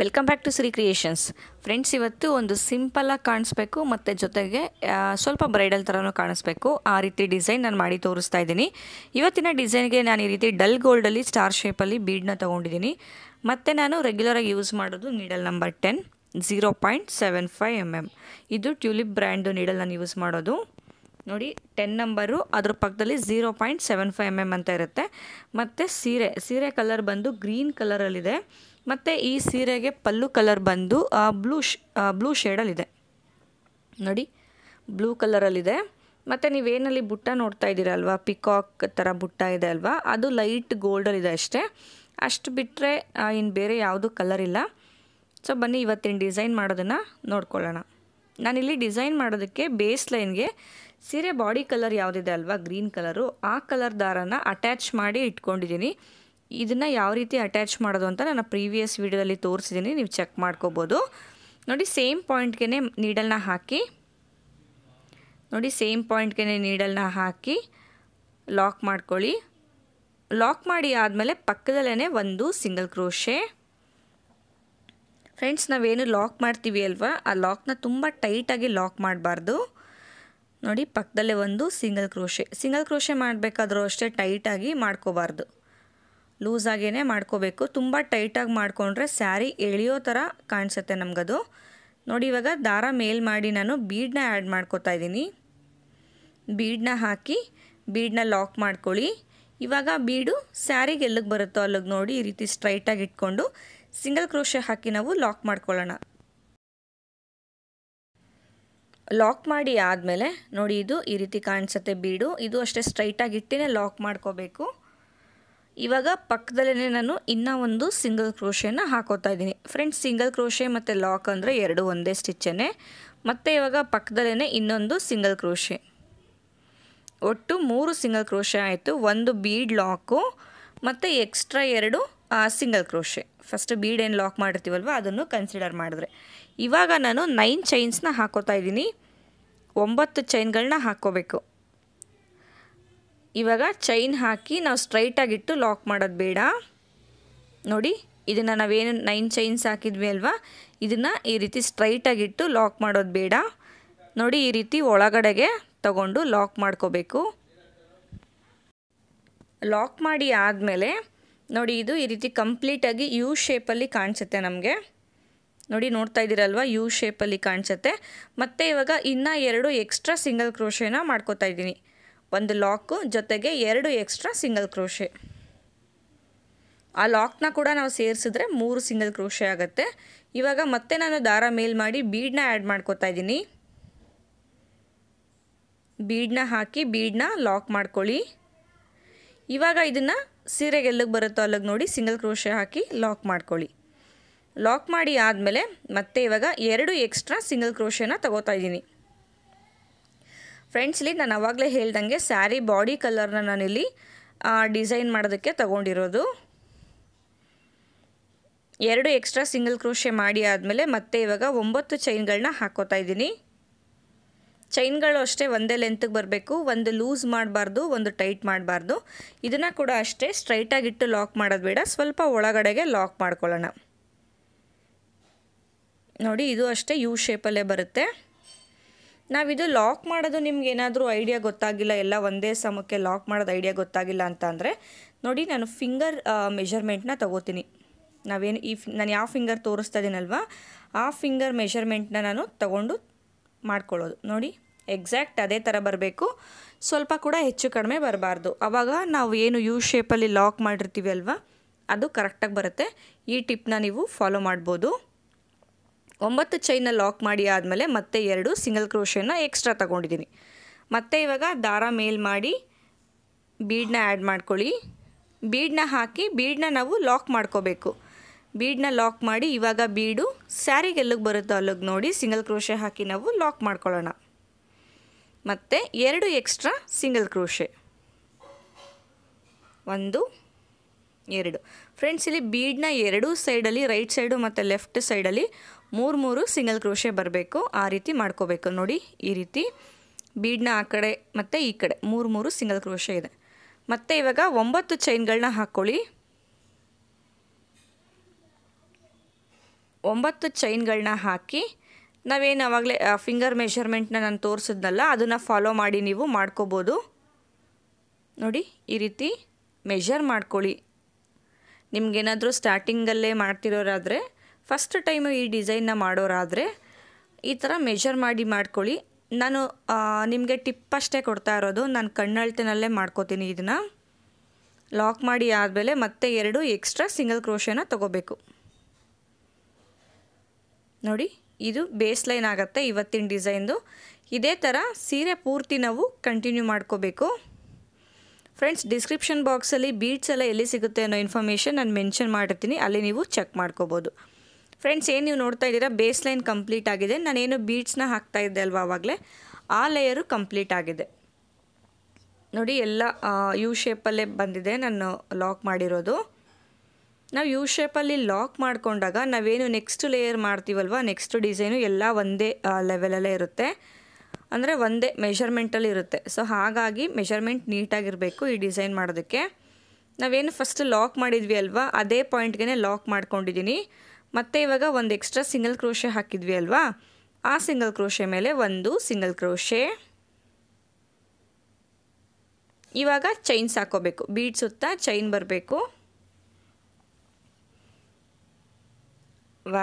welcome back to Sri creations friends ಇವತ್ತು ಒಂದು ಸಿಂಪಲ್ಲಾಗಿ ಕಾಣಿಸ್ಬೇಕು ಮತ್ತು ಜೊತೆಗೆ ಸ್ವಲ್ಪ ಬ್ರೈಡಲ್ ಥರನೂ ಕಾಣಿಸ್ಬೇಕು ಆ ರೀತಿ ಡಿಸೈನ್ ನಾನು ಮಾಡಿ ತೋರಿಸ್ತಾ ಇದ್ದೀನಿ ಇವತ್ತಿನ ಡಿಸೈನ್ಗೆ ನಾನು ಈ ರೀತಿ ಡಲ್ ಗೋಲ್ಡಲ್ಲಿ ಸ್ಟಾರ್ ಶೇಪಲ್ಲಿ ಬೀಡನ್ನ ತೊಗೊಂಡಿದ್ದೀನಿ ಮತ್ತು ನಾನು ರೆಗ್ಯುಲರಾಗಿ ಯೂಸ್ ಮಾಡೋದು needle number ten zero point seven five M M ಇದು ಟ್ಯೂಲಿಪ್ ಬ್ರ್ಯಾಂಡು ನೀಡಲ್ ನಾನು ಯೂಸ್ ಮಾಡೋದು ನೋಡಿ ಟೆನ್ ನಂಬರು ಅದ್ರ ಪಕ್ಕದಲ್ಲಿ zero point seven five M M ಅಂತ ಇರುತ್ತೆ ಮತ್ತು ಸೀರೆ ಸೀರೆ ಕಲರ್ ಬಂದು ಗ್ರೀನ್ ಕಲರಲ್ಲಿದೆ ಮತ್ತು ಈ ಸೀರೆಗೆ ಪಲ್ಲು ಕಲರ್ ಬಂದು ಬ್ಲೂ ಶ್ ಬ್ಲೂ ಶೇಡಲ್ಲಿದೆ ನೋಡಿ ಬ್ಲೂ ಕಲರಲ್ಲಿದೆ ಮತ್ತು ನೀವೇನಲ್ಲಿ ಬುಟ್ಟ ನೋಡ್ತಾ ಇದ್ದೀರಲ್ವಾ ಪಿಕಾಕ್ ಥರ ಬುಟ್ಟ ಇದೆ ಅಲ್ವಾ ಅದು ಲೈಟ್ ಗೋಲ್ಡಲ್ಲಿದೆ ಅಷ್ಟೇ ಅಷ್ಟು ಬಿಟ್ಟರೆ ಇನ್ನು ಬೇರೆ ಯಾವುದೂ ಕಲರ್ ಇಲ್ಲ ಸೊ ಬನ್ನಿ ಇವತ್ತಿನ ಡಿಸೈನ್ ಮಾಡೋದನ್ನು ನೋಡ್ಕೊಳ್ಳೋಣ ನಾನಿಲ್ಲಿ ಡಿಸೈನ್ ಮಾಡೋದಕ್ಕೆ ಬೇಸ್ ಲೈನ್ಗೆ ಸೀರೆ ಬಾಡಿ ಕಲರ್ ಯಾವುದಿದೆ ಅಲ್ವಾ ಗ್ರೀನ್ ಕಲರು ಆ ಕಲರ್ ದಾರನ ಅಟ್ಯಾಚ್ ಮಾಡಿ ಇಟ್ಕೊಂಡಿದ್ದೀನಿ ಇದನ್ನು ಯಾವ ರೀತಿ ಅಟ್ಯಾಚ್ ಮಾಡೋದು ಅಂತ ನಾನು ಪ್ರೀವಿಯಸ್ ವಿಡಿಯೋದಲ್ಲಿ ತೋರಿಸಿದ್ದೀನಿ ನೀವು ಚೆಕ್ ಮಾಡ್ಕೋಬೋದು ನೋಡಿ ಸೇಮ್ ಪಾಯಿಂಟ್ಗೆ ನೀಡಲ್ನ ಹಾಕಿ ನೋಡಿ ಸೇಮ್ ಪಾಯಿಂಟ್ಗೆ ನೀಡಲ್ನ ಹಾಕಿ ಲಾಕ್ ಮಾಡ್ಕೊಳ್ಳಿ ಲಾಕ್ ಮಾಡಿ ಆದಮೇಲೆ ಪಕ್ಕದಲ್ಲೇ ಒಂದು ಸಿಂಗಲ್ ಕ್ರೋಶೆ ಫ್ರೆಂಡ್ಸ್ ನಾವೇನು ಲಾಕ್ ಮಾಡ್ತೀವಿ ಅಲ್ವಾ ಆ ಲಾಕ್ನ ತುಂಬ ಟೈಟಾಗಿ ಲಾಕ್ ಮಾಡಬಾರ್ದು ನೋಡಿ ಪಕ್ಕದಲ್ಲೇ ಒಂದು ಸಿಂಗಲ್ ಕ್ರೋಶೆ ಸಿಂಗಲ್ ಕ್ರೋಶೆ ಮಾಡಬೇಕಾದ್ರೂ ಅಷ್ಟೇ ಟೈಟಾಗಿ ಮಾಡ್ಕೋಬಾರ್ದು ಲೂಸಾಗೇ ಮಾಡ್ಕೋಬೇಕು ತುಂಬ ಟೈಟಾಗಿ ಮಾಡಿಕೊಂಡ್ರೆ ಸ್ಯಾರಿ ಎಳೆಯೋ ಥರ ಕಾಣಿಸುತ್ತೆ ನಮಗದು ನೋಡಿ ಇವಾಗ ದಾರ ಮೇಲ್ ಮಾಡಿ ನಾನು ಬೀಡನ್ನ ಆ್ಯಡ್ ಮಾಡ್ಕೋತಾ ಇದ್ದೀನಿ ಬೀಡನ್ನ ಹಾಕಿ ಬೀಡನ್ನ ಲಾಕ್ ಮಾಡ್ಕೊಳ್ಳಿ ಇವಾಗ ಬೀಡು ಸ್ಯಾರಿಗೆ ಎಲ್ಲಿಗೆ ಬರುತ್ತೋ ಅಲ್ಲಿಗೆ ನೋಡಿ ಈ ರೀತಿ ಸ್ಟ್ರೈಟಾಗಿ ಇಟ್ಕೊಂಡು ಸಿಂಗಲ್ ಕ್ರೋಶೆ ಹಾಕಿ ನಾವು ಲಾಕ್ ಮಾಡ್ಕೊಳ್ಳೋಣ ಲಾಕ್ ಮಾಡಿ ಆದಮೇಲೆ ನೋಡಿ ಇದು ಈ ರೀತಿ ಕಾಣಿಸುತ್ತೆ ಬೀಡು ಇದು ಅಷ್ಟೇ ಸ್ಟ್ರೈಟಾಗಿ ಇಟ್ಟಿನೇ ಲಾಕ್ ಮಾಡ್ಕೋಬೇಕು ಇವಾಗ ಪಕ್ಕದಲ್ಲೇ ನಾನು ಇನ್ನೂ ಒಂದು ಸಿಂಗಲ್ ಕ್ರೋಶೇನ ಹಾಕೋತಾ ಇದ್ದೀನಿ ಫ್ರೆಂಡ್ಸ್ ಸಿಂಗಲ್ ಕ್ರೋಷೆ ಮತ್ತು ಲಾಕ್ ಅಂದರೆ ಎರಡು ಒಂದೇ ಸ್ಟಿಚ್ಚನ್ನೇ ಮತ್ತು ಇವಾಗ ಪಕ್ಕದಲ್ಲೇ ಇನ್ನೊಂದು ಸಿಂಗಲ್ ಕ್ರೋಷೆ ಒಟ್ಟು ಮೂರು ಸಿಂಗಲ್ ಕ್ರೋಶೆ ಆಯಿತು ಒಂದು ಬೀಡ್ ಲಾಕು ಮತ್ತು ಎಕ್ಸ್ಟ್ರಾ ಎರಡು ಸಿಂಗಲ್ ಕ್ರೋಷೆ ಫಸ್ಟ್ ಬೀಡ್ ಏನು ಲಾಕ್ ಮಾಡಿರ್ತೀವಲ್ವ ಅದನ್ನು ಕನ್ಸಿಡರ್ ಮಾಡಿದ್ರೆ ಇವಾಗ ನಾನು ನೈನ್ ಚೈನ್ಸ್ನ ಹಾಕೋತಾ ಇದ್ದೀನಿ ಒಂಬತ್ತು ಚೈನ್ಗಳನ್ನ ಹಾಕ್ಕೋಬೇಕು ಇವಾಗ ಚೈನ್ ಹಾಕಿ ನಾವು ಸ್ಟ್ರೈಟಾಗಿಟ್ಟು ಲಾಕ್ ಮಾಡೋದು ಬೇಡ ನೋಡಿ ಇದನ್ನು ನಾವೇನು ನೈನ್ ಚೈನ್ಸ್ ಹಾಕಿದ್ವಿ ಅಲ್ವಾ ಇದನ್ನು ಈ ರೀತಿ ಸ್ಟ್ರೈಟಾಗಿಟ್ಟು ಲಾಕ್ ಮಾಡೋದು ಬೇಡ ನೋಡಿ ಈ ರೀತಿ ಒಳಗಡೆಗೆ ತಗೊಂಡು ಲಾಕ್ ಮಾಡ್ಕೋಬೇಕು ಲಾಕ್ ಮಾಡಿ ಆದಮೇಲೆ ನೋಡಿ ಇದು ಈ ರೀತಿ ಕಂಪ್ಲೀಟಾಗಿ ಯು ಶೇಪಲ್ಲಿ ಕಾಣಿಸುತ್ತೆ ನಮಗೆ ನೋಡಿ ನೋಡ್ತಾ ಇದ್ದೀರಲ್ವ ಯು ಶೇಪಲ್ಲಿ ಕಾಣಿಸುತ್ತೆ ಮತ್ತು ಇವಾಗ ಇನ್ನೂ ಎರಡು ಎಕ್ಸ್ಟ್ರಾ ಸಿಂಗಲ್ ಕ್ರೋಶೇನ ಮಾಡ್ಕೋತಾ ಇದ್ದೀನಿ ಒಂದು ಲಾಕು ಜೊತೆಗೆ ಎರಡು ಎಕ್ಸ್ಟ್ರಾ ಸಿಂಗಲ್ ಕ್ರೋಶೆ ಆ ಲಾಕ್ನ ಕೂಡ ನಾವು ಸೇರಿಸಿದ್ರೆ ಮೂರು ಸಿಂಗಲ್ ಕ್ರೋಶೆ ಆಗುತ್ತೆ ಇವಾಗ ಮತ್ತೆ ನಾನು ದಾರ ಮೇಲ್ ಮಾಡಿ ಬೀಡನ್ನ ಆ್ಯಡ್ ಮಾಡ್ಕೋತಾ ಇದ್ದೀನಿ ಬೀಡನ್ನ ಹಾಕಿ ಬೀಡನ್ನ ಲಾಕ್ ಮಾಡ್ಕೊಳ್ಳಿ ಇವಾಗ ಇದನ್ನು ಸೀರೆಗೆ ಎಲ್ಲಿಗೆ ಬರುತ್ತೋ ಅಲ್ಲಿಗೆ ನೋಡಿ ಸಿಂಗಲ್ ಕ್ರೋಶೆ ಹಾಕಿ ಲಾಕ್ ಮಾಡ್ಕೊಳ್ಳಿ ಲಾಕ್ ಮಾಡಿ ಆದಮೇಲೆ ಮತ್ತೆ ಇವಾಗ ಎರಡು ಎಕ್ಸ್ಟ್ರಾ ಸಿಂಗಲ್ ಕ್ರೋಶೆನ ತಗೋತಾ ಇದ್ದೀನಿ ಫ್ರೆಂಡ್ಸ್ ಇಲ್ಲಿ ನಾನು ಆವಾಗಲೇ ಹೇಳ್ದಂಗೆ ಸ್ಯಾರಿ ಬಾಡಿ ಕಲರ್ನ ನಾನಿಲ್ಲಿ ಡಿಸೈನ್ ಮಾಡೋದಕ್ಕೆ ತಗೊಂಡಿರೋದು ಎರಡು ಎಕ್ಸ್ಟ್ರಾ ಸಿಂಗಲ್ ಕ್ರೋಶೆ ಮಾಡಿ ಆದಮೇಲೆ ಮತ್ತೆ ಇವಾಗ ಒಂಬತ್ತು ಚೈನ್ಗಳನ್ನ ಹಾಕೋತಾ ಇದ್ದೀನಿ ಚೈನ್ಗಳು ಅಷ್ಟೇ ಒಂದೇ ಲೆಂತ್ಗೆ ಬರಬೇಕು ಒಂದು ಲೂಸ್ ಮಾಡಬಾರ್ದು ಒಂದು ಟೈಟ್ ಮಾಡಬಾರ್ದು ಇದನ್ನು ಕೂಡ ಅಷ್ಟೇ ಸ್ಟ್ರೈಟಾಗಿಟ್ಟು ಲಾಕ್ ಮಾಡೋದು ಬೇಡ ಸ್ವಲ್ಪ ಒಳಗಡೆಗೆ ಲಾಕ್ ಮಾಡ್ಕೊಳ್ಳೋಣ ನೋಡಿ ಇದು ಅಷ್ಟೇ ಯು ಶೇಪಲ್ಲೇ ಬರುತ್ತೆ ನಾವಿದು ಲಾಕ್ ಮಾಡೋದು ನಿಮ್ಗೆ ಏನಾದರೂ ಐಡಿಯಾ ಗೊತ್ತಾಗಿಲ್ಲ ಎಲ್ಲ ಒಂದೇ ಸಮಕ್ಕೆ ಲಾಕ್ ಮಾಡೋದು ಐಡಿಯಾ ಗೊತ್ತಾಗಿಲ್ಲ ಅಂತ ಅಂದರೆ ನೋಡಿ ನಾನು ಫಿಂಗರ್ ಮೆಷರ್ಮೆಂಟ್ನ ತಗೋತೀನಿ ನಾವೇನು ಈ ನಾನು ಯಾವ ಫಿಂಗರ್ ತೋರಿಸ್ತಾ ಇದ್ದೀನಲ್ವ ಆ ಫಿಂಗರ್ ಮೆಷರ್ಮೆಂಟ್ನ ನಾನು ತಗೊಂಡು ಮಾಡ್ಕೊಳ್ಳೋದು ನೋಡಿ ಎಕ್ಸಾಕ್ಟ್ ಅದೇ ಥರ ಬರಬೇಕು ಸ್ವಲ್ಪ ಕೂಡ ಹೆಚ್ಚು ಕಡಿಮೆ ಬರಬಾರ್ದು ಆವಾಗ ನಾವು ಏನು ಯು ಶೇಪಲ್ಲಿ ಲಾಕ್ ಮಾಡಿರ್ತೀವಿ ಅಲ್ವಾ ಅದು ಕರೆಕ್ಟಾಗಿ ಬರುತ್ತೆ ಈ ಟಿಪ್ನ ನೀವು ಫಾಲೋ ಮಾಡ್ಬೋದು ಒಂಬತ್ತು ಚೈನ ಲಾಕ್ ಮಾಡಿ ಆದಮೇಲೆ ಮತ್ತೆ ಎರಡು ಸಿಂಗಲ್ ಕ್ರೋಷನ್ನ ಎಕ್ಸ್ಟ್ರಾ ತಗೊಂಡಿದ್ದೀನಿ ಮತ್ತೆ ಇವಾಗ ದಾರ ಮೇಲ್ ಮಾಡಿ ಬೀಡನ್ನ ಆ್ಯಡ್ ಮಾಡ್ಕೊಳ್ಳಿ ಬೀಡನ್ನ ಹಾಕಿ ಬೀಡನ್ನ ನಾವು ಲಾಕ್ ಮಾಡ್ಕೋಬೇಕು ಬೀಡನ್ನ ಲಾಕ್ ಮಾಡಿ ಇವಾಗ ಬೀಡು ಸ್ಯಾರಿಗೆ ಎಲ್ಲಿಗೆ ಬರುತ್ತೋ ಅಲ್ಲಿಗೆ ನೋಡಿ ಸಿಂಗಲ್ ಕ್ರೋಶೆ ಹಾಕಿ ನಾವು ಲಾಕ್ ಮಾಡ್ಕೊಳ್ಳೋಣ ಮತ್ತು ಎರಡು ಎಕ್ಸ್ಟ್ರಾ ಸಿಂಗಲ್ ಕ್ರೋಶೆ ಒಂದು ಎರಡು ಫ್ರೆಂಡ್ಸ್ ಇಲ್ಲಿ ಬೀಡನ್ನ ಎರಡೂ ಸೈಡಲ್ಲಿ ರೈಟ್ ಸೈಡು ಮತ್ತು ಲೆಫ್ಟ್ ಸೈಡಲ್ಲಿ ಮೂರು ಮೂರು ಸಿಂಗಲ್ ಕ್ರೋಶೆ ಬರಬೇಕು ಆ ರೀತಿ ಮಾಡ್ಕೋಬೇಕು ನೋಡಿ ಈ ರೀತಿ ಬೀಡ್ನ ಆ ಕಡೆ ಮತ್ತು ಈ ಕಡೆ ಮೂರು ಮೂರು ಸಿಂಗಲ್ ಕ್ರೋಶೆ ಇದೆ ಮತ್ತು ಇವಾಗ ಒಂಬತ್ತು ಚೈನ್ಗಳನ್ನ ಹಾಕ್ಕೊಳ್ಳಿ ಒಂಬತ್ತು ಚೈನ್ಗಳನ್ನ ಹಾಕಿ ನಾವೇನು ಆವಾಗಲೇ ಫಿಂಗರ್ ಮೆಷರ್ಮೆಂಟ್ನ ನಾನು ತೋರಿಸಿದ್ನಲ್ಲ ಅದನ್ನು ಫಾಲೋ ಮಾಡಿ ನೀವು ಮಾಡ್ಕೋಬೋದು ನೋಡಿ ಈ ರೀತಿ ಮೆಷರ್ ಮಾಡ್ಕೊಳ್ಳಿ ನಿಮಗೇನಾದರೂ ಸ್ಟಾರ್ಟಿಂಗಲ್ಲೇ ಮಾಡ್ತಿರೋರಾದರೆ ಫಸ್ಟ್ ಟೈಮು ಈ ಡಿಸೈನ್ನ ಮಾಡೋರಾದರೆ ಈ ಥರ ಮೆಜರ್ ಮಾಡಿ ಮಾಡ್ಕೊಳ್ಳಿ ನಾನು ನಿಮಗೆ ಟಿಪ್ ಅಷ್ಟೇ ಕೊಡ್ತಾ ಇರೋದು ನಾನು ಕಣ್ಣಳ್ತಿನಲ್ಲೇ ಮಾಡ್ಕೋತೀನಿ ಇದನ್ನು ಲಾಕ್ ಮಾಡಿ ಆದಮೇಲೆ ಮತ್ತೆ ಎರಡು ಎಕ್ಸ್ಟ್ರಾ ಸಿಂಗಲ್ ಕ್ರೋಶನ ತಗೋಬೇಕು ನೋಡಿ ಇದು ಬೇಸ್ ಲೈನ್ ಆಗುತ್ತೆ ಇವತ್ತಿನ ಡಿಸೈನ್ದು ಇದೇ ಥರ ಸೀರೆ ಪೂರ್ತಿ ನಾವು ಕಂಟಿನ್ಯೂ ಮಾಡ್ಕೋಬೇಕು ಫ್ರೆಂಡ್ಸ್ ಡಿಸ್ಕ್ರಿಪ್ಷನ್ ಬಾಕ್ಸಲ್ಲಿ ಬೀಡ್ಸ್ ಎಲ್ಲ ಎಲ್ಲಿ ಸಿಗುತ್ತೆ ಅನ್ನೋ ಇನ್ಫಾರ್ಮೇಷನ್ ನಾನು ಮೆನ್ಷನ್ ಮಾಡಿರ್ತೀನಿ ಅಲ್ಲಿ ನೀವು ಚೆಕ್ ಮಾಡ್ಕೋಬೋದು ಫ್ರೆಂಡ್ಸ್ ಏನು ನೀವು ನೋಡ್ತಾ ಇದ್ದೀರಾ ಬೇಸ್ ಲೈನ್ ಕಂಪ್ಲೀಟ್ ಆಗಿದೆ ನಾನೇನು ಬೀಟ್ಸ್ನ ಹಾಕ್ತಾ ಇದ್ದೆ ಅಲ್ವಾ ಆವಾಗಲೇ ಆ ಲೇಯರು ಕಂಪ್ಲೀಟ್ ಆಗಿದೆ ನೋಡಿ ಎಲ್ಲ ಯು ಶೇಪಲ್ಲೇ ಬಂದಿದೆ ನಾನು ಲಾಕ್ ಮಾಡಿರೋದು ನಾವು ಯು ಶೇಪಲ್ಲಿ ಲಾಕ್ ಮಾಡಿಕೊಂಡಾಗ ನಾವೇನು ನೆಕ್ಸ್ಟ್ ಲೇಯರ್ ಮಾಡ್ತೀವಲ್ವ ನೆಕ್ಸ್ಟ್ ಡಿಸೈನು ಎಲ್ಲ ಒಂದೇ ಲೆವೆಲಲ್ಲೇ ಇರುತ್ತೆ ಅಂದರೆ ಒಂದೇ ಮೆಷರ್ಮೆಂಟಲ್ಲಿ ಇರುತ್ತೆ ಸೊ ಹಾಗಾಗಿ ಮೆಷರ್ಮೆಂಟ್ ನೀಟಾಗಿರಬೇಕು ಈ ಡಿಸೈನ್ ಮಾಡೋದಕ್ಕೆ ನಾವೇನು ಫಸ್ಟ್ ಲಾಕ್ ಮಾಡಿದ್ವಿ ಅಲ್ವಾ ಅದೇ ಪಾಯಿಂಟ್ಗೆ ಲಾಕ್ ಮಾಡ್ಕೊಂಡಿದ್ದೀನಿ ಮತ್ತು ಇವಾಗ ಒಂದು ಎಕ್ಸ್ಟ್ರಾ ಸಿಂಗಲ್ ಕ್ರೋಷೆ ಹಾಕಿದ್ವಿ ಅಲ್ವಾ ಆ ಸಿಂಗಲ್ ಕ್ರೋಶೆ ಮೇಲೆ ಒಂದು ಸಿಂಗಲ್ ಕ್ರೋಶೆ ಇವಾಗ ಚೈನ್ಸ್ ಹಾಕೋಬೇಕು ಬೀಡ್ ಸುತ್ತ ಚೈನ್ ಬರಬೇಕು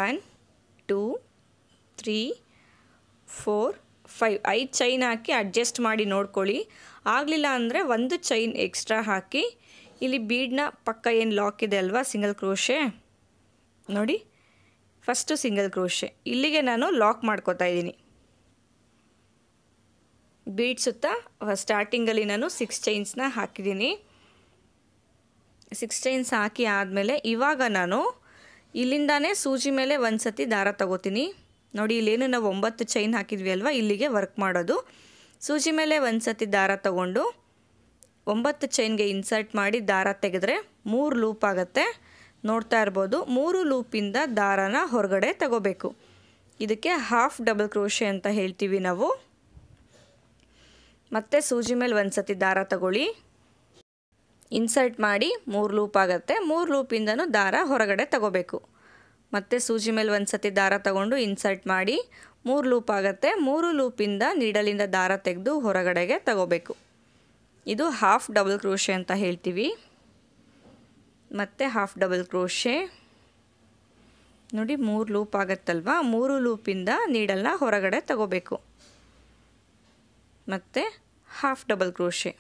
one two three four five ಐದು ಚೈನ್ ಹಾಕಿ ಅಡ್ಜಸ್ಟ್ ಮಾಡಿ ನೋಡ್ಕೊಳ್ಳಿ ಆಗಲಿಲ್ಲ ಅಂದರೆ ಒಂದು ಚೈನ್ ಎಕ್ಸ್ಟ್ರಾ ಹಾಕಿ ಇಲ್ಲಿ ಬೀಡ್ನ ಪಕ್ಕ ಏನು ಲಾಕ್ ಇದೆ ಅಲ್ವಾ ಸಿಂಗಲ್ ಕ್ರೋಶೆ ನೋಡಿ ಫಸ್ಟು ಸಿಂಗಲ್ ಕ್ರೋಶೆ ಇಲ್ಲಿಗೆ ನಾನು ಲಾಕ್ ಮಾಡ್ಕೋತಾ ಇದ್ದೀನಿ ಬೀಟ್ ಸುತ್ತ ಸ್ಟಾರ್ಟಿಂಗಲ್ಲಿ ನಾನು ಸಿಕ್ಸ್ ಚೈನ್ಸ್ನ ಹಾಕಿದ್ದೀನಿ ಸಿಕ್ಸ್ ಚೈನ್ಸ್ ಹಾಕಿ ಆದಮೇಲೆ ಇವಾಗ ನಾನು ಇಲ್ಲಿಂದಾನೇ ಸೂಜಿ ಮೇಲೆ ಒಂದು ಸತಿ ದಾರ ತಗೋತೀನಿ ನೋಡಿ ಇಲ್ಲೇನು ನಾವು ಒಂಬತ್ತು ಚೈನ್ ಹಾಕಿದ್ವಿ ಅಲ್ವಾ ಇಲ್ಲಿಗೆ ವರ್ಕ್ ಮಾಡೋದು ಸೂಜಿ ಮೇಲೆ ಒಂದು ಸತಿ ದಾರ ತಗೊಂಡು ಒಂಬತ್ತು ಚೈನ್ಗೆ ಇನ್ಸರ್ಟ್ ಮಾಡಿ ದಾರ ತೆಗೆದ್ರೆ ಮೂರು ಲೂಪ್ ಆಗುತ್ತೆ ನೋಡ್ತಾ ಇರ್ಬೋದು ಮೂರು ಲೂಪಿಂದ ದಾರನ ಹೊರಗಡೆ ತಗೋಬೇಕು ಇದಕ್ಕೆ ಹಾಫ್ ಡಬಲ್ ಕ್ರೋಶೆ ಅಂತ ಹೇಳ್ತೀವಿ ನಾವು ಮತ್ತೆ ಸೂಜಿ ಮೇಲೆ ಒಂದು ಸತಿ ದಾರ ತಗೊಳ್ಳಿ ಇನ್ಸರ್ಟ್ ಮಾಡಿ ಮೂರು ಲೂಪ್ ಆಗುತ್ತೆ ಮೂರು ಲೂಪಿಂದನೂ ದಾರ ಹೊರಗಡೆ ತಗೋಬೇಕು ಮತ್ತೆ ಸೂಜಿ ಮೇಲೆ ಒಂದು ಸತಿ ದಾರ ತಗೊಂಡು ಇನ್ಸರ್ಟ್ ಮಾಡಿ ಮೂರು ಲೂಪ್ ಆಗುತ್ತೆ ಮೂರು ಲೂಪಿಂದ ನೀಡಲಿಂದ ದಾರ ತೆಗೆದು ಹೊರಗಡೆಗೆ ತಗೋಬೇಕು ಇದು ಹಾಫ್ ಡಬಲ್ ಕ್ರೋಶೆ ಅಂತ ಹೇಳ್ತೀವಿ ಮತ್ತು ಹಾಫ್ ಡಬಲ್ ಕ್ರೋಶೆ ನೋಡಿ ಮೂರು ಲೂಪ್ ಆಗುತ್ತಲ್ವ ಮೂರು ಲೂಪಿಂದ ನೀಡಲ್ಲ ಹೊರಗಡೆ ತಗೋಬೇಕು ಮತ್ತು ಹಾಫ್ ಡಬಲ್ ಕ್ರೋಶೆ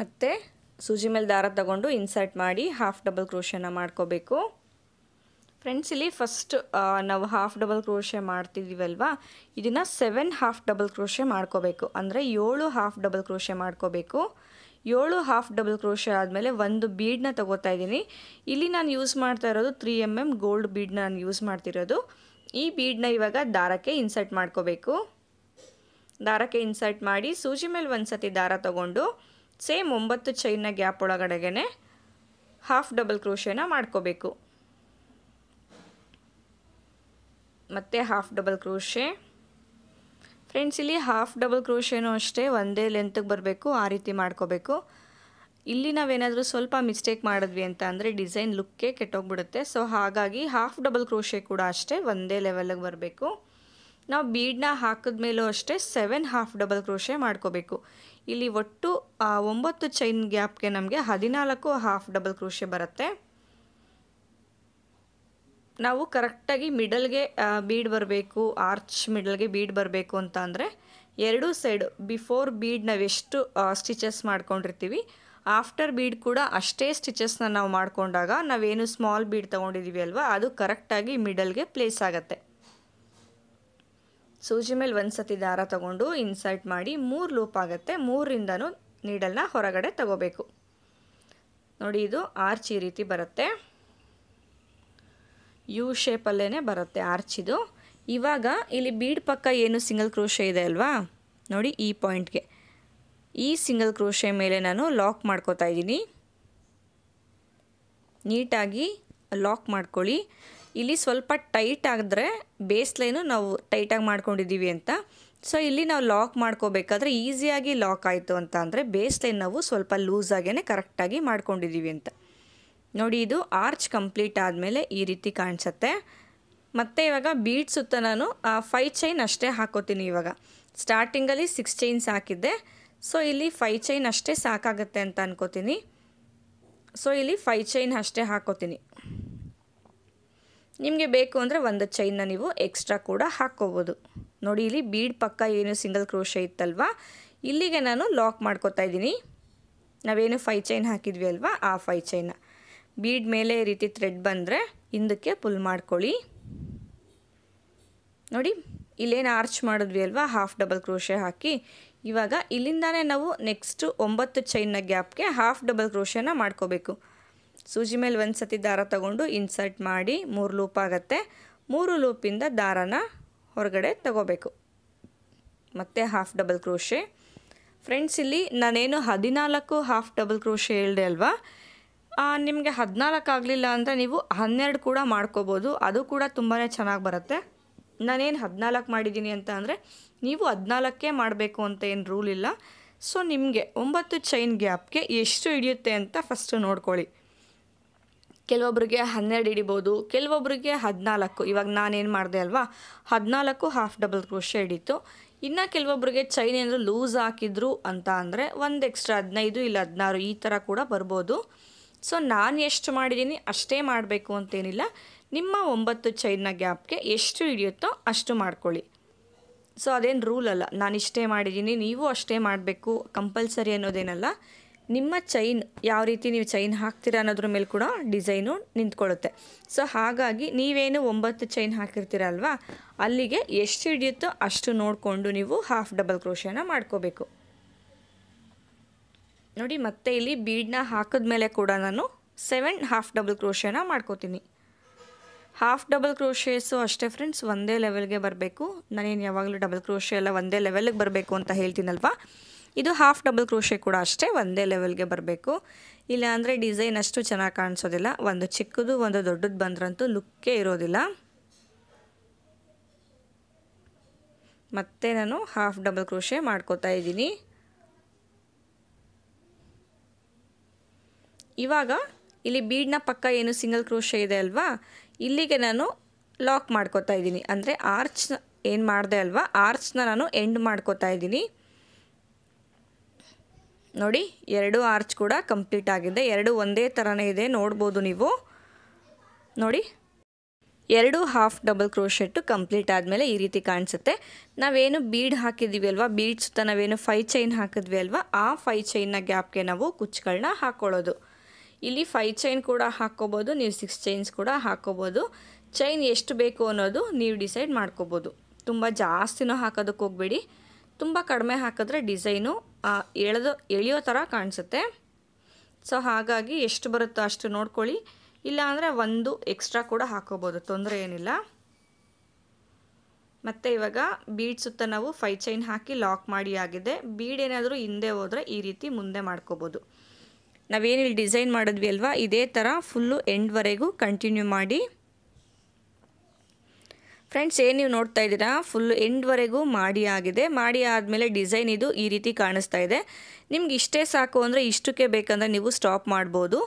ಮತ್ತು ಸೂಜಿ ಮೇಲೆ ದಾರ ತಗೊಂಡು ಇನ್ಸರ್ಟ್ ಮಾಡಿ ಹಾಫ್ ಡಬಲ್ ಕ್ರೋಶನ ಮಾಡ್ಕೋಬೇಕು ಫ್ರೆಂಡ್ಸ್ ಇಲ್ಲಿ ಫಸ್ಟ್ ನಾವು ಹಾಫ್ ಡಬಲ್ ಕ್ರೋಶೆ ಮಾಡ್ತಿದ್ದೀವಲ್ವಾ ಇದನ್ನು ಸೆವೆನ್ ಹಾಫ್ ಡಬಲ್ ಕ್ರೋಶೆ ಮಾಡ್ಕೋಬೇಕು ಅಂದರೆ ಏಳು ಹಾಫ್ ಡಬಲ್ ಕ್ರೋಶೆ ಮಾಡ್ಕೋಬೇಕು ಏಳು ಹಾಫ್ ಡಬಲ್ ಕ್ರೋಶೆ ಆದಮೇಲೆ ಒಂದು ಬೀಡನ್ನ ತೊಗೋತಾ ಇದ್ದೀನಿ ಇಲ್ಲಿ ನಾನು ಯೂಸ್ ಮಾಡ್ತಾ ಇರೋದು ತ್ರೀ ಎಮ್ ಎಮ್ ಗೋಲ್ಡ್ ಬೀಡನ್ನ ನಾನು ಯೂಸ್ ಮಾಡ್ತಿರೋದು ಈ ಬೀಡನ್ನ ಇವಾಗ ದಾರಕ್ಕೆ ಇನ್ಸರ್ಟ್ ಮಾಡ್ಕೋಬೇಕು ದಾರಕ್ಕೆ ಇನ್ಸರ್ಟ್ ಮಾಡಿ ಸೂಜಿ ಮೇಲೆ ಒಂದು ಸತಿ ದಾರ ತಗೊಂಡು ಸೇಮ್ ಒಂಬತ್ತು ಚೈನ್ನ ಗ್ಯಾಪ್ ಒಳಗಡೆಗೆ ಹಾಫ್ ಡಬಲ್ ಕ್ರೋಶೆನ ಮಾಡ್ಕೋಬೇಕು ಮತ್ತು ಹಾಫ್ ಡಬಲ್ ಕ್ರೋಶೆ ಫ್ರೆಂಡ್ಸ್ ಇಲ್ಲಿ ಹಾಫ್ ಡಬಲ್ ಕ್ರೋಶೇನೂ ಅಷ್ಟೇ ಒಂದೇ ಲೆಂತ್ಗೆ ಬರಬೇಕು ಆ ರೀತಿ ಮಾಡ್ಕೋಬೇಕು ಇಲ್ಲಿ ನಾವೇನಾದರೂ ಸ್ವಲ್ಪ ಮಿಸ್ಟೇಕ್ ಮಾಡಿದ್ವಿ ಅಂತ ಅಂದರೆ ಡಿಸೈನ್ ಲುಕ್ಕೇ ಕೆಟ್ಟೋಗ್ಬಿಡುತ್ತೆ ಸೊ ಹಾಗಾಗಿ ಹಾಫ್ ಡಬಲ್ ಕ್ರೋಶೆ ಕೂಡ ಅಷ್ಟೇ ಒಂದೇ ಲೆವೆಲ್ಗೆ ಬರಬೇಕು ನಾವು ಬೀಡನ್ನ ಹಾಕಿದ ಮೇಲೂ ಅಷ್ಟೇ ಸೆವೆನ್ ಹಾಫ್ ಡಬಲ್ ಕ್ರೋಶೆ ಮಾಡ್ಕೋಬೇಕು ಇಲ್ಲಿ ಒಟ್ಟು ಒಂಬತ್ತು ಚೈನ್ ಗ್ಯಾಪ್ಗೆ ನಮಗೆ ಹದಿನಾಲ್ಕು ಹಾಫ್ ಡಬಲ್ ಕ್ರೋಶೆ ಬರುತ್ತೆ ನಾವು ಕರೆಕ್ಟಾಗಿ ಮಿಡಲ್ಗೆ ಬೀಡ್ ಬರಬೇಕು ಆರ್ಚ್ ಮಿಡಲ್ಗೆ ಬೀಡ್ ಬರಬೇಕು ಅಂತ ಅಂದರೆ ಎರಡೂ ಸೈಡು ಬಿಫೋರ್ ಬೀಡ್ ನಾವೆಷ್ಟು ಎಷ್ಟು ಸ್ಟಿಚಸ್ ಮಾಡ್ಕೊಂಡಿರ್ತೀವಿ ಆಫ್ಟರ್ ಬೀಡ್ ಕೂಡ ಅಷ್ಟೇ ಸ್ಟಿಚಸ್ನ ನಾವು ಮಾಡಿಕೊಂಡಾಗ ನಾವೇನು ಸ್ಮಾಲ್ ಬೀಡ್ ತೊಗೊಂಡಿದ್ದೀವಿ ಅಲ್ವಾ ಅದು ಕರೆಕ್ಟಾಗಿ ಮಿಡಲ್ಗೆ ಪ್ಲೇಸ್ ಆಗುತ್ತೆ ಸೂಜಿ ಮೇಲೆ ಒಂದು ಸತಿ ದಾರ ತಗೊಂಡು ಇನ್ಸರ್ಟ್ ಮಾಡಿ ಮೂರು ಲೂಪ್ ಆಗುತ್ತೆ ಮೂರರಿಂದನೂ ನೀಡಲ್ನ ಹೊರಗಡೆ ತಗೋಬೇಕು ನೋಡಿ ಇದು ಆರ್ಚ್ ಈ ರೀತಿ ಬರುತ್ತೆ ಯು ಶೇಪಲ್ಲೇ ಬರುತ್ತೆ ಆರ್ಚಿದು ಇವಾಗ ಇಲ್ಲಿ ಬೀಡ್ ಪಕ್ಕ ಏನು ಸಿಂಗಲ್ ಕ್ರೋಶೆ ಇದೆ ಅಲ್ವಾ ನೋಡಿ ಈ ಪಾಯಿಂಟ್ಗೆ ಈ ಸಿಂಗಲ್ ಕ್ರೋಶೆ ಮೇಲೆ ನಾನು ಲಾಕ್ ಮಾಡ್ಕೋತಾ ಇದ್ದೀನಿ ನೀಟಾಗಿ ಲಾಕ್ ಮಾಡ್ಕೊಳ್ಳಿ ಇಲ್ಲಿ ಸ್ವಲ್ಪ ಟೈಟ್ ಆದರೆ ಬೇಸ್ ಲೈನು ನಾವು ಟೈಟಾಗಿ ಮಾಡ್ಕೊಂಡಿದ್ದೀವಿ ಅಂತ ಸೊ ಇಲ್ಲಿ ನಾವು ಲಾಕ್ ಮಾಡ್ಕೋಬೇಕಾದ್ರೆ ಈಸಿಯಾಗಿ ಲಾಕ್ ಆಯಿತು ಅಂತ ಅಂದರೆ ಬೇಸ್ ಲೈನ್ ನಾವು ಸ್ವಲ್ಪ ಲೂಸಾಗೇ ಕರೆಕ್ಟಾಗಿ ಮಾಡ್ಕೊಂಡಿದ್ದೀವಿ ಅಂತ ನೋಡಿ ಇದು ಆರ್ಚ್ ಕಂಪ್ಲೀಟ್ ಆದಮೇಲೆ ಈ ರೀತಿ ಕಾಣಿಸುತ್ತೆ ಮತ್ತು ಇವಾಗ ಬೀಡ್ ಸುತ್ತ ನಾನು ಫೈ ಚೈನ್ ಅಷ್ಟೇ ಹಾಕೋತೀನಿ ಇವಾಗ ಸ್ಟಾರ್ಟಿಂಗಲ್ಲಿ ಸಿಕ್ಸ್ ಚೈನ್ಸ್ ಹಾಕಿದ್ದೆ ಸೊ ಇಲ್ಲಿ ಫೈ ಚೈನ್ ಅಷ್ಟೇ ಸಾಕಾಗುತ್ತೆ ಅಂತ ಅನ್ಕೋತೀನಿ ಸೊ ಇಲ್ಲಿ ಫೈವ್ ಚೈನ್ ಅಷ್ಟೇ ಹಾಕೋತೀನಿ ನಿಮಗೆ ಬೇಕು ಅಂದರೆ ಒಂದು ಚೈನ್ನ ನೀವು ಎಕ್ಸ್ಟ್ರಾ ಕೂಡ ಹಾಕ್ಕೋಬೋದು ನೋಡಿ ಇಲ್ಲಿ ಬೀಡ್ ಪಕ್ಕ ಏನು ಸಿಂಗಲ್ ಕ್ರೋಶೆ ಇತ್ತಲ್ವ ಇಲ್ಲಿಗೆ ನಾನು ಲಾಕ್ ಮಾಡ್ಕೋತಾ ಇದ್ದೀನಿ ನಾವೇನು ಫೈ ಚೈನ್ ಹಾಕಿದ್ವಿ ಅಲ್ವಾ ಆ ಫೈ ಚೈನ ಬೀಡ್ ಮೇಲೆ ಈ ರೀತಿ ಥ್ರೆಡ್ ಬಂದರೆ ಹಿಂದಕ್ಕೆ ಪುಲ್ ಮಾಡ್ಕೊಳ್ಳಿ ನೋಡಿ ಇಲ್ಲೇನು ಆರ್ಚ್ ಮಾಡಿದ್ವಿ ಅಲ್ವಾ ಹಾಫ್ ಡಬಲ್ ಕ್ರೋಶೆ ಹಾಕಿ ಇವಾಗ ಇಲ್ಲಿಂದಾನೆ ನಾವು ನೆಕ್ಸ್ಟು ಒಂಬತ್ತು ಚೈನ್ನ ಗ್ಯಾಪ್ಗೆ ಹಾಫ್ ಡಬಲ್ ಕ್ರೋಶೆನ ಮಾಡ್ಕೋಬೇಕು ಸೂಜಿ ಮೇಲೆ ಒಂದು ಸತಿ ದಾರ ತಗೊಂಡು ಇನ್ಸರ್ಟ್ ಮಾಡಿ ಮೂರು ಲೂಪ್ ಆಗುತ್ತೆ ಮೂರು ಲೂಪಿಂದ ದಾರನ ಹೊರಗಡೆ ತಗೋಬೇಕು ಮತ್ತು ಹಾಫ್ ಡಬಲ್ ಕ್ರೋಶೆ ಫ್ರೆಂಡ್ಸ್ ಇಲ್ಲಿ ನಾನೇನು ಹದಿನಾಲ್ಕು ಹಾಫ್ ಡಬಲ್ ಕ್ರೋಶೆ ಹೇಳಿದೆ ಅಲ್ವಾ ನಿಮಗೆ ಹದಿನಾಲ್ಕು ಆಗಲಿಲ್ಲ ಅಂದರೆ ನೀವು ಹನ್ನೆರಡು ಕೂಡ ಮಾಡ್ಕೋಬೋದು ಅದು ಕೂಡ ತುಂಬಾ ಚೆನ್ನಾಗಿ ಬರುತ್ತೆ ನಾನೇನು ಹದಿನಾಲ್ಕು ಮಾಡಿದ್ದೀನಿ ಅಂತ ಅಂದರೆ ನೀವು ಹದಿನಾಲ್ಕೇ ಮಾಡಬೇಕು ಅಂತ ಏನು ರೂಲ್ ಇಲ್ಲ ಸೊ ನಿಮಗೆ ಒಂಬತ್ತು ಚೈನ್ ಗ್ಯಾಪ್ಗೆ ಎಷ್ಟು ಹಿಡಿಯುತ್ತೆ ಅಂತ ಫಸ್ಟು ನೋಡ್ಕೊಳ್ಳಿ ಕೆಲವೊಬ್ಬರಿಗೆ ಹನ್ನೆರಡು ಹಿಡಿಬೋದು ಕೆಲವೊಬ್ರಿಗೆ ಹದಿನಾಲ್ಕು ಇವಾಗ ನಾನೇನು ಮಾಡಿದೆ ಅಲ್ವಾ ಹದಿನಾಲ್ಕು ಹಾಫ್ ಡಬಲ್ ಕ್ರೋಷ ಹಿಡಿತು ಇನ್ನು ಕೆಲವೊಬ್ಬರಿಗೆ ಚೈನ್ ಏನಾದರೂ ಲೂಸ್ ಹಾಕಿದ್ರು ಅಂತ ಅಂದರೆ ಒಂದು ಎಕ್ಸ್ಟ್ರಾ ಹದಿನೈದು ಇಲ್ಲ ಹದಿನಾರು ಈ ಥರ ಕೂಡ ಬರ್ಬೋದು ಸೊ ನಾನು ಎಷ್ಟು ಮಾಡಿದ್ದೀನಿ ಅಷ್ಟೇ ಮಾಡಬೇಕು ಅಂತೇನಿಲ್ಲ ನಿಮ್ಮ ಒಂಬತ್ತು ಚೈನ್ನ ಗ್ಯಾಪ್ಗೆ ಎಷ್ಟು ಹಿಡಿಯುತ್ತೋ ಅಷ್ಟು ಮಾಡ್ಕೊಳ್ಳಿ ಸೊ ಅದೇನು ರೂಲ್ ಅಲ್ಲ ನಾನು ಇಷ್ಟೇ ಮಾಡಿದ್ದೀನಿ ನೀವು ಅಷ್ಟೇ ಮಾಡಬೇಕು ಕಂಪಲ್ಸರಿ ಅನ್ನೋದೇನಲ್ಲ ನಿಮ್ಮ ಚೈನ್ ಯಾವ ರೀತಿ ನೀವು ಚೈನ್ ಹಾಕ್ತೀರ ಅನ್ನೋದ್ರ ಮೇಲೆ ಕೂಡ ಡಿಸೈನು ನಿಂತ್ಕೊಳ್ಳುತ್ತೆ ಸೊ ಹಾಗಾಗಿ ನೀವೇನು ಒಂಬತ್ತು ಚೈನ್ ಅಲ್ವಾ ಅಲ್ಲಿಗೆ ಎಷ್ಟು ಹಿಡಿಯುತ್ತೋ ಅಷ್ಟು ನೋಡಿಕೊಂಡು ನೀವು ಹಾಫ್ ಡಬಲ್ ಕ್ರೋಶನ ಮಾಡ್ಕೋಬೇಕು ನೋಡಿ ಮತ್ತೆ ಇಲ್ಲಿ ಬೀಡನ್ನ ಹಾಕಿದ್ಮೇಲೆ ಕೂಡ ನಾನು ಸೆವೆನ್ ಹಾಫ್ ಡಬಲ್ ಕ್ರೋಶೇನ ಮಾಡ್ಕೋತೀನಿ ಹಾಫ್ ಡಬಲ್ ಕ್ರೋಶೇಸು ಅಷ್ಟೇ ಫ್ರೆಂಡ್ಸ್ ಒಂದೇ ಲೆವೆಲ್ಗೆ ಬರಬೇಕು ನಾನೇನು ಯಾವಾಗಲೂ ಡಬಲ್ ಕ್ರೋಶೆ ಎಲ್ಲ ಒಂದೇ ಲೆವೆಲ್ಗೆ ಬರಬೇಕು ಅಂತ ಹೇಳ್ತೀನಲ್ವಾ ಇದು ಹಾಫ್ ಡಬಲ್ ಕ್ರೋಶೆ ಕೂಡ ಅಷ್ಟೇ ಒಂದೇ ಲೆವೆಲ್ಗೆ ಬರಬೇಕು ಇಲ್ಲಾಂದರೆ ಡಿಸೈನ್ ಅಷ್ಟು ಚೆನ್ನಾಗಿ ಕಾಣಿಸೋದಿಲ್ಲ ಒಂದು ಚಿಕ್ಕದು ಒಂದು ದೊಡ್ಡದು ಬಂದ್ರಂತೂ ಲುಕ್ಕೇ ಇರೋದಿಲ್ಲ ಮತ್ತೆ ನಾನು ಹಾಫ್ ಡಬಲ್ ಕ್ರೋಶೆ ಮಾಡ್ಕೋತಾ ಇದ್ದೀನಿ ಇವಾಗ ಇಲ್ಲಿ ಬೀಡ್ನ ಪಕ್ಕ ಏನು ಸಿಂಗಲ್ ಕ್ರೋಶ ಇದೆ ಅಲ್ವಾ ಇಲ್ಲಿಗೆ ನಾನು ಲಾಕ್ ಮಾಡ್ಕೋತಾ ಇದ್ದೀನಿ ಅಂದರೆ ಆರ್ಚ್ ಏನು ಮಾಡಿದೆ ಅಲ್ವಾ ಆರ್ಚ್ನ ನಾನು ಎಂಡ್ ಮಾಡ್ಕೋತಾ ಇದ್ದೀನಿ ನೋಡಿ ಎರಡು ಆರ್ಚ್ ಕೂಡ ಕಂಪ್ಲೀಟ್ ಆಗಿದೆ ಎರಡು ಒಂದೇ ಥರನೇ ಇದೆ ನೋಡ್ಬೋದು ನೀವು ನೋಡಿ ಎರಡು ಹಾಫ್ ಡಬಲ್ ಕ್ರೋಶೆಟ್ಟು ಕಂಪ್ಲೀಟ್ ಆದಮೇಲೆ ಈ ರೀತಿ ಕಾಣಿಸುತ್ತೆ ನಾವೇನು ಬೀಡ್ ಹಾಕಿದ್ದೀವಿ ಅಲ್ವಾ ಬೀಡ್ ಸುತ್ತ ನಾವೇನು ಫೈ ಚೈನ್ ಹಾಕಿದ್ವಿ ಅಲ್ವಾ ಆ ಫೈ ಚೈನ್ನ ಗ್ಯಾಪ್ಗೆ ನಾವು ಕುಚ್ಚುಗಳನ್ನ ಹಾಕ್ಕೊಳ್ಳೋದು ಇಲ್ಲಿ ಫೈವ್ ಚೈನ್ ಕೂಡ ಹಾಕ್ಕೋಬೋದು ನೀವು ಸಿಕ್ಸ್ ಚೈನ್ಸ್ ಕೂಡ ಹಾಕ್ಕೋಬೋದು ಚೈನ್ ಎಷ್ಟು ಬೇಕು ಅನ್ನೋದು ನೀವು ಡಿಸೈಡ್ ಮಾಡ್ಕೋಬೋದು ತುಂಬ ಜಾಸ್ತಿನೂ ಹಾಕೋದಕ್ಕೆ ಹೋಗಬೇಡಿ ತುಂಬ ಕಡಿಮೆ ಹಾಕಿದ್ರೆ ಡಿಸೈನು ಎಳೆದೋ ಎಳೆಯೋ ಥರ ಕಾಣಿಸುತ್ತೆ ಸೊ ಹಾಗಾಗಿ ಎಷ್ಟು ಬರುತ್ತೋ ಅಷ್ಟು ನೋಡ್ಕೊಳ್ಳಿ ಇಲ್ಲಾಂದರೆ ಒಂದು ಎಕ್ಸ್ಟ್ರಾ ಕೂಡ ಹಾಕೋಬೋದು ತೊಂದರೆ ಏನಿಲ್ಲ ಮತ್ತು ಇವಾಗ ಬೀಡ್ ಸುತ್ತ ನಾವು ಫೈ ಚೈನ್ ಹಾಕಿ ಲಾಕ್ ಮಾಡಿ ಆಗಿದೆ ಬೀಡ್ ಏನಾದರೂ ಹಿಂದೆ ಹೋದರೆ ಈ ರೀತಿ ಮುಂದೆ ಮಾಡ್ಕೋಬೋದು ನಾವೇನು ಇಲ್ಲಿ ಡಿಸೈನ್ ಮಾಡಿದ್ವಿ ಅಲ್ವಾ ಇದೇ ಥರ ಫುಲ್ಲು ಎಂಡ್ವರೆಗೂ ಕಂಟಿನ್ಯೂ ಮಾಡಿ ಫ್ರೆಂಡ್ಸ್ ಏನು ನೀವು ನೋಡ್ತಾ ಇದ್ದೀರಾ ಫುಲ್ ಎಂಡ್ವರೆಗೂ ಮಾಡಿ ಆಗಿದೆ ಮಾಡಿ ಆದಮೇಲೆ ಡಿಸೈನ್ ಇದು ಈ ರೀತಿ ಕಾಣಿಸ್ತಾ ಇದೆ ನಿಮ್ಗೆ ಇಷ್ಟೇ ಸಾಕು ಅಂದರೆ ಇಷ್ಟಕ್ಕೆ ಬೇಕಂದರೆ ನೀವು ಸ್ಟಾಪ್ ಮಾಡ್ಬೋದು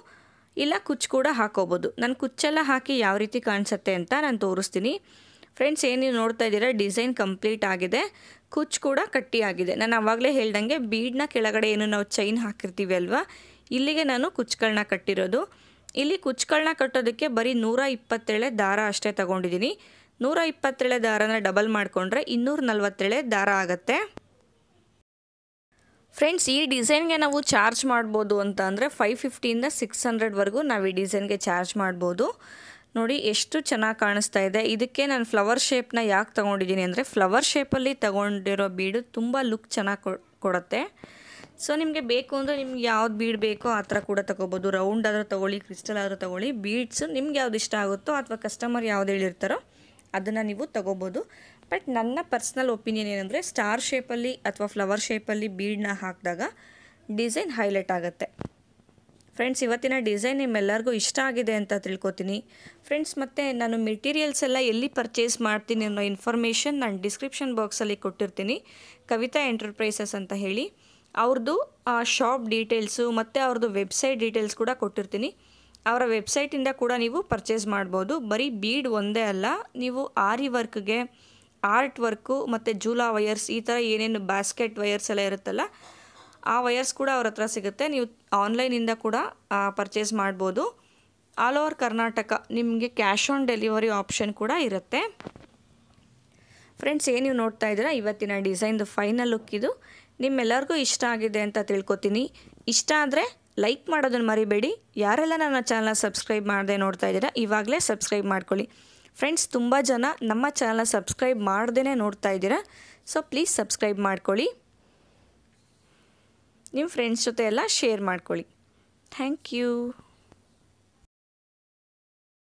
ಇಲ್ಲ ಕುಚ್ಚು ಕೂಡ ಹಾಕೋಬೋದು ನಾನು ಕುಚ್ಚೆಲ್ಲ ಹಾಕಿ ಯಾವ ರೀತಿ ಕಾಣಿಸುತ್ತೆ ಅಂತ ನಾನು ತೋರಿಸ್ತೀನಿ ಫ್ರೆಂಡ್ಸ್ ಏನು ನೀವು ನೋಡ್ತಾ ಇದ್ದೀರಾ ಡಿಸೈನ್ ಕಂಪ್ಲೀಟ್ ಆಗಿದೆ ಕುಚ್ಚು ಕೂಡ ಕಟ್ಟಿ ಆಗಿದೆ ನಾನು ಆವಾಗಲೇ ಹೇಳ್ದಂಗೆ ಬೀಡ್ನ ಕೆಳಗಡೆ ಏನು ನಾವು ಚೈನ್ ಹಾಕಿರ್ತೀವಿ ಅಲ್ವಾ ಇಲ್ಲಿಗೆ ನಾನು ಕುಚ್ಗಳನ್ನ ಕಟ್ಟಿರೋದು ಇಲ್ಲಿ ಕುಚ್ಗಳನ್ನ ಕಟ್ಟೋದಕ್ಕೆ ಬರೀ ನೂರ ಇಪ್ಪತ್ತೇಳೆ ದಾರ ಅಷ್ಟೇ ತಗೊಂಡಿದ್ದೀನಿ ನೂರ ಇಪ್ಪತ್ತೇಳೆ ದಾರನ ಡಬಲ್ ಮಾಡಿಕೊಂಡ್ರೆ ಇನ್ನೂರ ನಲ್ವತ್ತೇಳೆ ದಾರ ಆಗುತ್ತೆ ಫ್ರೆಂಡ್ಸ್ ಈ ಡಿಸೈನ್ಗೆ ನಾವು ಚಾರ್ಜ್ ಮಾಡ್ಬೋದು ಅಂತ ಅಂದರೆ ಫೈವ್ ಫಿಫ್ಟಿಯಿಂದ ಸಿಕ್ಸ್ ಹಂಡ್ರೆಡ್ವರೆಗೂ ನಾವು ಈ ಡಿಸೈನ್ಗೆ ಚಾರ್ಜ್ ಮಾಡ್ಬೋದು ನೋಡಿ ಎಷ್ಟು ಚೆನ್ನಾಗಿ ಕಾಣಿಸ್ತಾ ಇದೆ ಇದಕ್ಕೆ ನಾನು ಫ್ಲವರ್ ಶೇಪ್ನ ಯಾಕೆ ತೊಗೊಂಡಿದ್ದೀನಿ ಅಂದರೆ ಫ್ಲವರ್ ಶೇಪಲ್ಲಿ ತೊಗೊಂಡಿರೋ ಬೀಡು ತುಂಬ ಲುಕ್ ಚೆನ್ನಾಗಿ ಕೊಡುತ್ತೆ ಸೊ ನಿಮಗೆ ಬೇಕು ಅಂದರೆ ನಿಮ್ಗೆ ಯಾವ್ದು ಬೀಡ್ ಬೇಕೋ ಆ ಥರ ಕೂಡ ತೊಗೋಬೋದು ರೌಂಡ್ ಆದರೂ ತೊಗೊಳ್ಳಿ ಕ್ರಿಸ್ಟಲ್ ಆದರೂ ತೊಗೊಳ್ಳಿ ಬೀಡ್ಸ್ ನಿಮ್ಗೆ ಯಾವ್ದು ಇಷ್ಟ ಆಗುತ್ತೋ ಅಥವಾ ಕಸ್ಟಮರ್ ಯಾವ್ದು ಹೇಳಿರ್ತಾರೋ ಅದನ್ನು ನೀವು ತೊಗೋಬೋದು ಬಟ್ ನನ್ನ ಪರ್ಸ್ನಲ್ ಒಪಿನಿಯನ್ ಏನಂದರೆ ಸ್ಟಾರ್ ಶೇಪಲ್ಲಿ ಅಥವಾ ಫ್ಲವರ್ ಶೇಪಲ್ಲಿ ಬೀಡನ್ನ ಹಾಕಿದಾಗ ಡಿಸೈನ್ ಹೈಲೈಟ್ ಆಗುತ್ತೆ ಫ್ರೆಂಡ್ಸ್ ಇವತ್ತಿನ ಡಿಸೈನ್ ನಿಮ್ಮೆಲ್ಲರಿಗೂ ಇಷ್ಟ ಆಗಿದೆ ಅಂತ ತಿಳ್ಕೊತೀನಿ ಫ್ರೆಂಡ್ಸ್ ಮತ್ತು ನಾನು ಮೆಟೀರಿಯಲ್ಸ್ ಎಲ್ಲ ಎಲ್ಲಿ ಪರ್ಚೇಸ್ ಮಾಡ್ತೀನಿ ಅನ್ನೋ ಇನ್ಫಾರ್ಮೇಷನ್ ನಾನು ಡಿಸ್ಕ್ರಿಪ್ಷನ್ ಬಾಕ್ಸಲ್ಲಿ ಕೊಟ್ಟಿರ್ತೀನಿ ಕವಿತಾ ಎಂಟರ್ಪ್ರೈಸಸ್ ಅಂತ ಹೇಳಿ ಅವ್ರದ್ದು ಶಾಪ್ ಡೀಟೇಲ್ಸು ಮತ್ತು ಅವ್ರದ್ದು ವೆಬ್ಸೈಟ್ ಡೀಟೇಲ್ಸ್ ಕೂಡ ಕೊಟ್ಟಿರ್ತೀನಿ ಅವರ ವೆಬ್ಸೈಟಿಂದ ಕೂಡ ನೀವು ಪರ್ಚೇಸ್ ಮಾಡ್ಬೋದು ಬರೀ ಬೀಡ್ ಒಂದೇ ಅಲ್ಲ ನೀವು ಆರಿ ವರ್ಕ್ಗೆ ಆರ್ಟ್ ವರ್ಕು ಮತ್ತು ಜೂಲಾ ವಯರ್ಸ್ ಈ ಥರ ಏನೇನು ಬ್ಯಾಸ್ಕೆಟ್ ವಯರ್ಸ್ ಎಲ್ಲ ಇರುತ್ತಲ್ಲ ಆ ವಯರ್ಸ್ ಕೂಡ ಅವ್ರ ಹತ್ರ ಸಿಗುತ್ತೆ ನೀವು ಆನ್ಲೈನಿಂದ ಕೂಡ ಪರ್ಚೇಸ್ ಮಾಡ್ಬೋದು ಆಲ್ ಓವರ್ ಕರ್ನಾಟಕ ನಿಮಗೆ ಕ್ಯಾಶ್ ಆನ್ ಡೆಲಿವರಿ ಆಪ್ಷನ್ ಕೂಡ ಇರುತ್ತೆ ಫ್ರೆಂಡ್ಸ್ ಏನು ನೀವು ನೋಡ್ತಾ ಇದ್ದೀರಾ ಇವತ್ತಿನ ಡಿಸೈನ್ದು ಫೈನಲ್ ಲುಕ್ ಇದು ನಿಮ್ಮೆಲ್ಲರಿಗೂ ಇಷ್ಟ ಆಗಿದೆ ಅಂತ ತಿಳ್ಕೊತೀನಿ ಇಷ್ಟ ಆದರೆ ಲೈಕ್ ಮಾಡೋದನ್ನು ಮರಿಬೇಡಿ ಯಾರೆಲ್ಲ ನನ್ನ ಚಾನಲ್ ಸಬ್ಸ್ಕ್ರೈಬ್ ಮಾಡದೆ ನೋಡ್ತಾ ಇದ್ದೀರಾ ಇವಾಗಲೇ ಸಬ್ಸ್ಕ್ರೈಬ್ ಮಾಡ್ಕೊಳ್ಳಿ ಫ್ರೆಂಡ್ಸ್ ತುಂಬ ಜನ ನಮ್ಮ ಚಾನಲ್ ಸಬ್ಸ್ಕ್ರೈಬ್ ಮಾಡ್ದೇ ನೋಡ್ತಾ ಇದ್ದೀರಾ ಸೊ ಪ್ಲೀಸ್ ಸಬ್ಸ್ಕ್ರೈಬ್ ಮಾಡ್ಕೊಳ್ಳಿ ನಿಮ್ಮ ಫ್ರೆಂಡ್ಸ್ ಜೊತೆ ಎಲ್ಲ ಶೇರ್ ಮಾಡ್ಕೊಳ್ಳಿ ಥ್ಯಾಂಕ್ ಯು